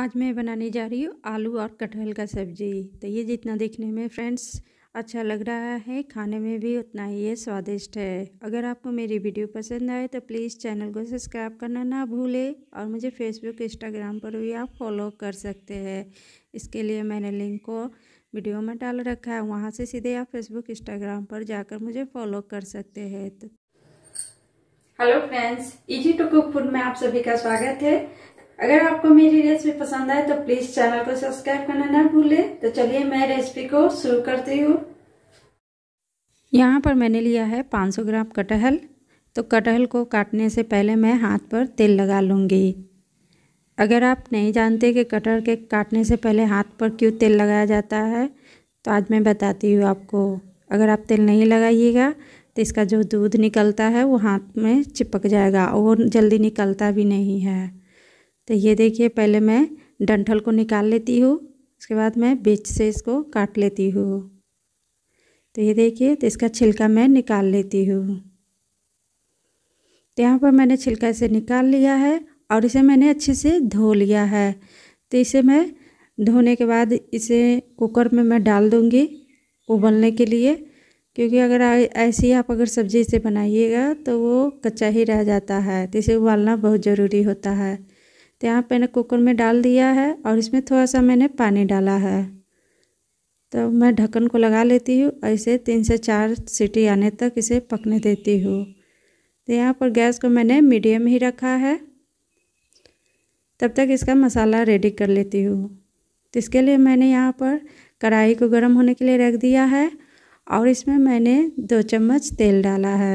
आज मैं बनाने जा रही हूँ आलू और कटहल का सब्जी तो ये जितना देखने में फ्रेंड्स अच्छा लग रहा है खाने में भी उतना ही ये स्वादिष्ट है अगर आपको मेरी वीडियो पसंद आए तो प्लीज़ चैनल को सब्सक्राइब करना ना भूलें और मुझे फेसबुक इंस्टाग्राम पर भी आप फॉलो कर सकते हैं इसके लिए मैंने लिंक को वीडियो में डाल रखा है वहाँ से सीधे आप फेसबुक इंस्टाग्राम पर जाकर मुझे फॉलो कर सकते हैं तो hello friends easy to cook food में आप सभी का स्वागत है अगर आपको मेरी रेसिपी पसंद आए तो प्लीज चैनल को सब्सक्राइब करना ना भूले तो चलिए मैं रेसिपी को शुरू करती हूँ यहाँ पर मैंने लिया है 500 ग्राम कटहल तो कटहल को काटने से पहले मैं हाथ पर तेल लगा लूँगी अगर आप नहीं जानते कि कटहल के काटने से पहले हाथ पर क्यों तेल लगाया जाता है तो आज मैं बताती हूँ आपको अगर आप तेल नहीं लगाइएगा तो इसका जो दूध निकलता है वो हाथ में चिपक जाएगा और वो जल्दी निकलता भी नहीं है तो ये देखिए पहले मैं डंठल को निकाल लेती हूँ उसके बाद मैं बीच से इसको काट लेती हूँ तो ये देखिए तो इसका छिलका मैं निकाल लेती हूँ तो यहाँ पर मैंने छिलका इसे निकाल लिया है और इसे मैंने अच्छे से धो लिया है तो इसे मैं धोने के बाद इसे कुकर में मैं डाल दूँगी उबलने के लिए क्योंकि अगर ऐसी आप अगर सब्ज़ी से बनाइएगा तो वो कच्चा ही रह जाता है तो इसे उबालना बहुत ज़रूरी होता है तो यहाँ मैंने कुकर में डाल दिया है और इसमें थोड़ा सा मैंने पानी डाला है तो मैं ढक्कन को लगा लेती हूँ और इसे तीन से चार सीटी आने तक इसे पकने देती हूँ तो यहाँ पर गैस को मैंने मीडियम ही रखा है तब तक इसका मसाला रेडी कर लेती हूँ तो इसके लिए मैंने यहाँ पर कढ़ाई को गर्म होने के लिए रख दिया है और इसमें मैंने दो चम्मच तेल डाला है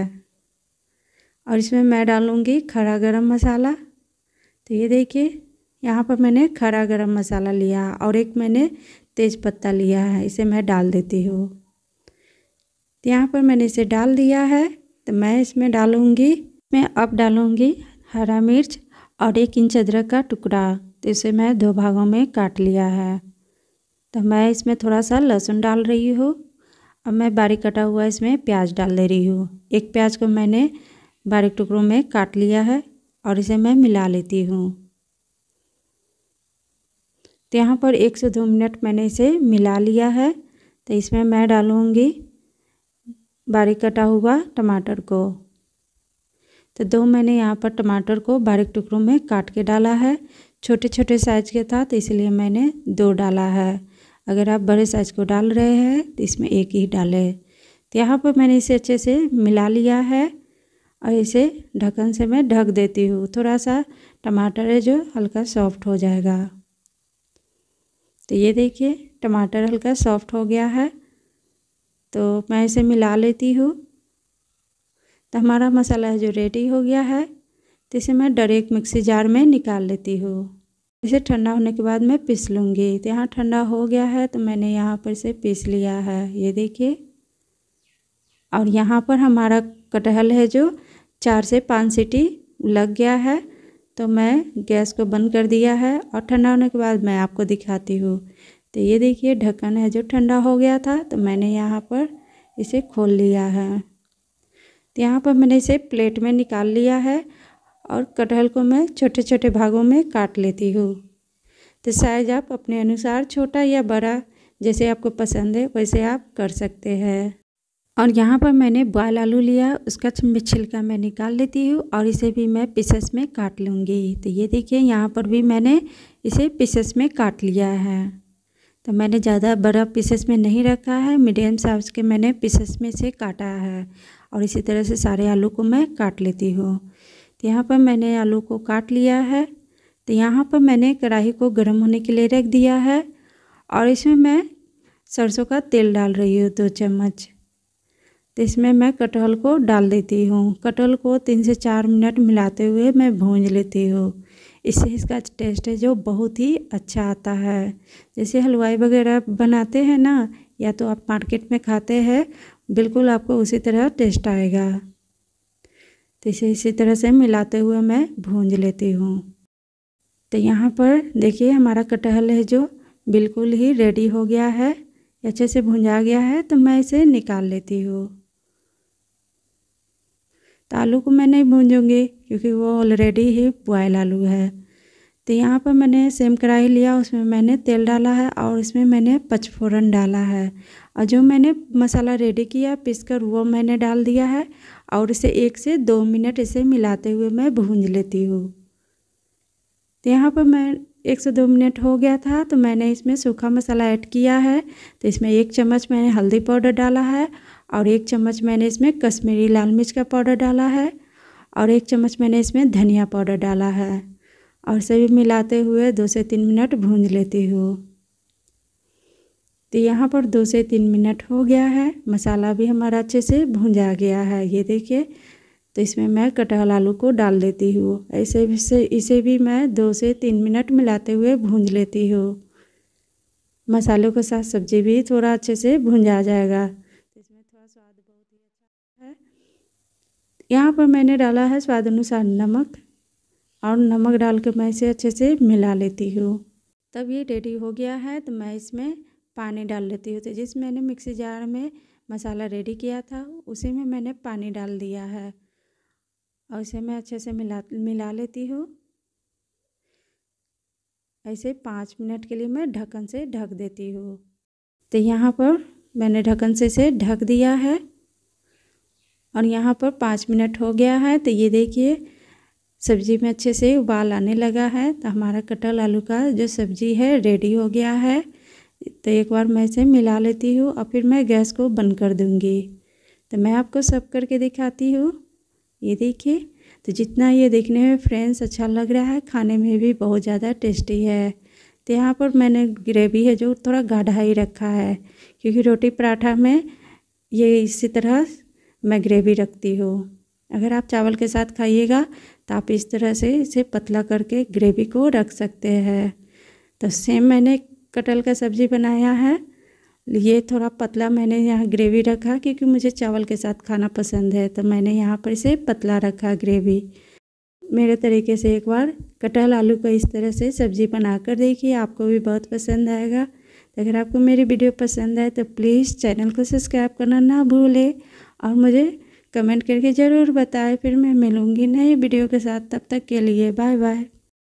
और इसमें मैं डालूँगी खड़ा गर्म मसाला तो ये देखिए यहाँ पर मैंने खड़ा गरम मसाला लिया और एक मैंने तेज़ पत्ता लिया है इसे मैं डाल देती हूँ तो यहाँ पर मैंने इसे डाल दिया है तो मैं इसमें डालूँगी मैं अब डालूँगी हरा मिर्च और एक इंच अदरक का टुकड़ा तो इसे मैं दो भागों में काट लिया है तो मैं इसमें थोड़ा सा लहसुन डाल रही हूँ अब मैं बारीक कटा हुआ इसमें प्याज डाल दे रही हूँ एक प्याज को मैंने बारीक टुकड़ों में काट लिया है और इसे मैं मिला लेती हूँ तो यहाँ पर एक से दो मिनट मैंने इसे मिला लिया है तो इसमें मैं डालूँगी बारीक कटा हुआ टमाटर को तो दो मैंने यहाँ पर टमाटर को बारीक टुकड़ों में काट के डाला है छोटे छोटे साइज़ के था तो इसलिए मैंने दो डाला है अगर आप बड़े साइज़ को डाल रहे हैं तो इसमें एक ही डालें तो यहाँ पर मैंने इसे अच्छे से मिला लिया है और इसे ढक्कन से मैं ढक देती हूँ थोड़ा सा टमाटर है जो हल्का सॉफ्ट हो जाएगा तो ये देखिए टमाटर हल्का सॉफ्ट हो गया है तो मैं इसे मिला लेती हूँ तो हमारा मसाला है जो रेडी हो गया है तो इसे मैं डायरेक्ट मिक्सी जार में निकाल लेती हूँ इसे ठंडा होने के बाद मैं पीस लूँगी तो यहाँ ठंडा हो गया है तो मैंने यहाँ पर इसे पीस लिया है ये देखिए और यहाँ पर हमारा कटहल है जो चार से पाँच सीटी लग गया है तो मैं गैस को बंद कर दिया है और ठंडा होने के बाद मैं आपको दिखाती हूँ तो ये देखिए ढक्कन है जो ठंडा हो गया था तो मैंने यहाँ पर इसे खोल लिया है तो यहाँ पर मैंने इसे प्लेट में निकाल लिया है और कटहल को मैं छोटे छोटे भागों में काट लेती हूँ तो साइज आप अपने अनुसार छोटा या बड़ा जैसे आपको पसंद है वैसे आप कर सकते हैं और यहाँ पर मैंने बॉयल आलू लिया उसका छिलका मैं निकाल लेती हूँ और इसे भी मैं पीसेस में काट लूँगी तो ये देखिए यहाँ पर भी मैंने इसे पीसेस में काट लिया है तो मैंने ज़्यादा बड़ा पीसेस में नहीं रखा है मीडियम साइज़ के मैंने पीसेस में से काटा है और इसी तरह से सारे आलू को मैं काट लेती हूँ तो यहाँ पर मैंने आलू को काट लिया है तो यहाँ पर मैंने कढ़ाई को गर्म होने के लिए रख दिया है और इसमें मैं सरसों का तेल डाल रही हूँ दो चम्मच तो इसमें मैं कटहल को डाल देती हूँ कटहल को तीन से चार मिनट मिलाते हुए मैं भूंज लेती हूँ इससे इसका टेस्ट है जो बहुत ही अच्छा आता है जैसे हलवाई वगैरह बनाते हैं ना या तो आप मार्केट में खाते हैं बिल्कुल आपको उसी तरह टेस्ट आएगा तो इसे इसी तरह से मिलाते हुए मैं भूंज लेती हूँ तो यहाँ पर देखिए हमारा कटहल है जो बिल्कुल ही रेडी हो गया है अच्छे से भुंजा गया है तो मैं इसे निकाल लेती हूँ तो आलू को मैं नहीं भूंजूंगी क्योंकि वो ऑलरेडी ही बॉयल आलू है तो यहाँ पर मैंने सेम कढ़ाई लिया उसमें मैंने तेल डाला है और इसमें मैंने पचफोरन डाला है और जो मैंने मसाला रेडी किया पीस कर वो मैंने डाल दिया है और इसे एक से दो मिनट इसे मिलाते हुए मैं भूंज लेती हूँ तो यहाँ पर मैं एक से दो मिनट हो गया था तो मैंने इसमें सूखा मसाला ऐड किया है तो इसमें एक चम्मच मैंने हल्दी पाउडर डाला है और एक चम्मच मैंने इसमें कश्मीरी लाल मिर्च का पाउडर डाला है और एक चम्मच मैंने इसमें धनिया पाउडर डाला है और सभी मिलाते हुए दो से तीन मिनट भूंज लेती हूँ तो यहाँ पर दो से तीन मिनट हो गया है मसाला भी हमारा अच्छे से भूंजा गया है ये देखिए तो इसमें मैं कटहल आलू को डाल देती हूँ ऐसे से इसे भी मैं दो से तीन मिनट मिलाते हुए भूंज लेती हूँ मसालों के साथ सब्ज़ी भी थोड़ा अच्छे से भूंजा जाएगा यहाँ पर मैंने डाला है स्वाद अनुसार नमक और नमक डाल के मैं इसे अच्छे से मिला लेती हूँ तब ये रेडी हो गया है तो मैं इसमें पानी डाल लेती हूँ तो जिस मैंने मिक्सी जार में मसाला रेडी किया था उसी में मैंने पानी डाल दिया है और इसे मैं अच्छे से मिला मिला लेती हूँ ऐसे पाँच मिनट के लिए मैं ढक्कन से ढक देती हूँ तो यहाँ पर मैंने ढक्कन से इसे ढक दिया है और यहाँ पर पाँच मिनट हो गया है तो ये देखिए सब्ज़ी में अच्छे से उबाल आने लगा है तो हमारा कटल आलू का जो सब्ज़ी है रेडी हो गया है तो एक बार मैं इसे मिला लेती हूँ और फिर मैं गैस को बंद कर दूँगी तो मैं आपको सब करके दिखाती हूँ ये देखिए तो जितना ये देखने में फ्रेंड्स अच्छा लग रहा है खाने में भी बहुत ज़्यादा टेस्टी है तो यहाँ पर मैंने ग्रेवी है जो थोड़ा गाढ़ा ही रखा है क्योंकि रोटी पराठा में ये इसी तरह मैं ग्रेवी रखती हूँ अगर आप चावल के साथ खाइएगा तो आप इस तरह से इसे पतला करके ग्रेवी को रख सकते हैं तो सेम मैंने कटहल का सब्ज़ी बनाया है ये थोड़ा पतला मैंने यहाँ ग्रेवी रखा क्योंकि मुझे चावल के साथ खाना पसंद है तो मैंने यहाँ पर इसे पतला रखा ग्रेवी मेरे तरीके से एक बार कटहल आलू का इस तरह से सब्ज़ी बनाकर देखिए आपको भी बहुत पसंद आएगा अगर आपको मेरी वीडियो पसंद आए तो प्लीज़ चैनल को सब्सक्राइब करना ना भूलें और मुझे कमेंट करके ज़रूर बताएं फिर मैं मिलूँगी नए वीडियो के साथ तब तक के लिए बाय बाय